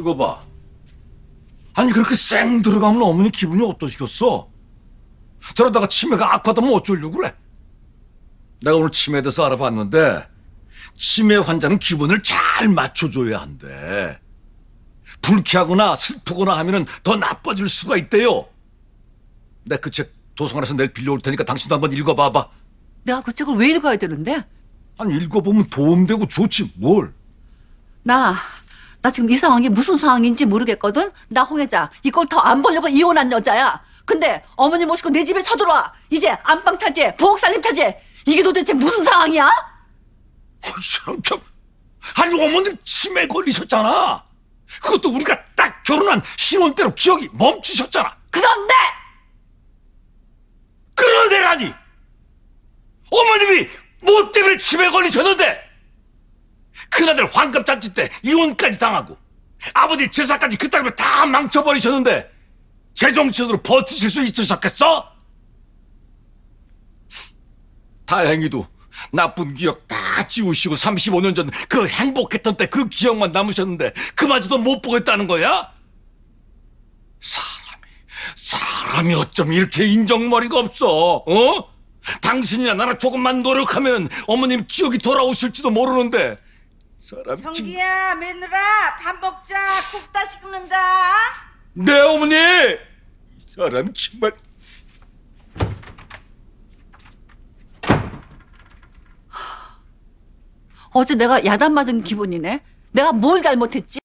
이거 봐. 아니 그렇게 쌩 들어가면 어머니 기분이 어떠시겠어? 저러다가 치매가 악화되면 어쩌려고 그래? 내가 오늘 치매에 대해서 알아봤는데 치매 환자는 기분을 잘 맞춰줘야 한대. 불쾌하거나 슬프거나 하면더 나빠질 수가 있대요. 내 그 책 도서관에서 내일 빌려올 테니까 당신도 한번 읽어봐봐. 내가 그 책을 왜 읽어야 되는데? 아니 읽어보면 도움되고 좋지 뭘. 나나 지금 이 상황이 무슨 상황인지 모르겠거든. 나 홍혜자 이걸 더 안 보려고 이혼한 여자야. 근데 어머니 모시고 내 집에 쳐들어와. 이제 안방 차지해, 부엌 살림 차지해. 이게 도대체 무슨 상황이야? 어이 사람 참. 아니 어머님 치매 걸리셨잖아. 그것도 우리가 딱 결혼한 신혼 때로 기억이 멈추셨잖아. 그런데 그런데라니. 어머님이 뭐 때문에 치매 걸리셨는데? 큰아들 환갑잔치 때 이혼까지 당하고 아버지 제사까지 그따위로 다 망쳐버리셨는데 제 정신으로 버티실 수 있으셨겠어? 다행히도 나쁜 기억 다 지우시고 35년 전 그 행복했던 때 그 기억만 남으셨는데 그마저도 못 보겠다는 거야? 사람이 사람이 어쩜 이렇게 인정머리가 없어 어? 당신이나 나나 조금만 노력하면 어머님 기억이 돌아오실지도 모르는데 사람 정기야 며느라 밥 먹자 국다 식는다 네 어머니 이 사람 정말 어제 내가 야단 맞은 기분이네. 내가 뭘 잘못했지?